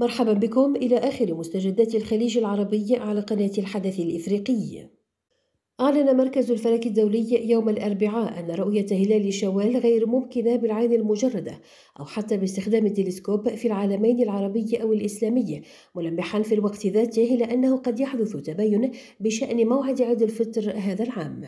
مرحبا بكم إلى آخر مستجدات الخليج العربي على قناة الحدث الإفريقي. أعلن مركز الفلك الدولي يوم الأربعاء أن رؤية هلال شوال غير ممكنة بالعين المجردة أو حتى باستخدام التلسكوب في العالمين العربي أو الإسلامي، ملمحا في الوقت ذاته إلى أنه قد يحدث تباين بشأن موعد عيد الفطر هذا العام.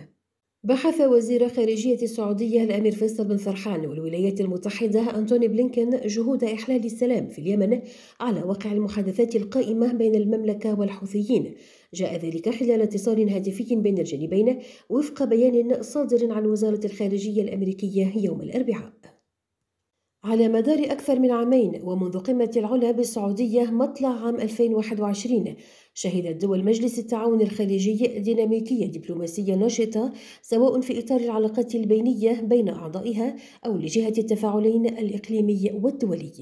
بحث وزير خارجية السعودية الأمير فيصل بن فرحان والولايات المتحدة أنتوني بلينكن جهود إحلال السلام في اليمن على واقع المحادثات القائمة بين المملكة والحوثيين جاء ذلك خلال اتصال هاتفي بين الجانبين وفق بيان صادر عن وزارة الخارجية الأمريكية يوم الأربعاء على مدار أكثر من عامين ومنذ قمة العلا بالسعودية مطلع عام 2021 شهدت دول مجلس التعاون الخليجي ديناميكية دبلوماسية نشطة سواء في إطار العلاقات البينية بين أعضائها أو لجهة التفاعلين الإقليمي والدولي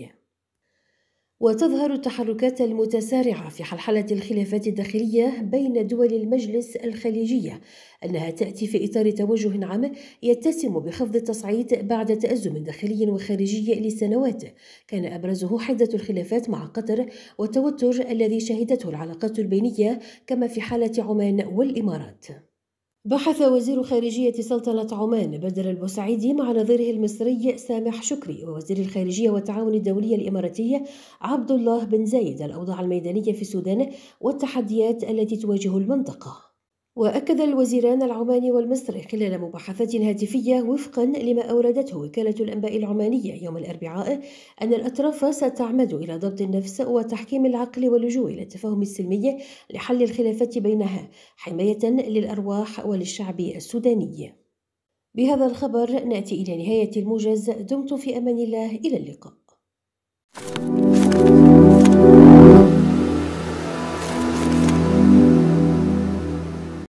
وتظهر التحركات المتسارعة في حلحلة الخلافات الداخلية بين دول المجلس الخليجية أنها تأتي في إطار توجه عام يتسم بخفض التصعيد بعد تأزم داخلي وخارجي لسنوات كان أبرزه حدة الخلافات مع قطر والتوتر الذي شهدته العلاقات البينية كما في حالة عمان والإمارات بحث وزير خارجية سلطنة عمان بدر البوسعيدي مع نظيره المصري سامح شكري ووزير الخارجية والتعاون الدولي الإماراتي عبد الله بن زايد الأوضاع الميدانية في السودان والتحديات التي تواجه المنطقة وأكد الوزيران العماني والمصري خلال مباحثات هاتفية وفقا لما أوردته وكالة الأنباء العمانية يوم الأربعاء أن الأطراف ستعمد إلى ضبط النفس وتحكيم العقل واللجوء إلى التفاهم السلمي لحل الخلافات بينها حماية للأرواح وللشعب السوداني بهذا الخبر نأتي إلى نهاية الموجز دمتم في أمان الله إلى اللقاء thank you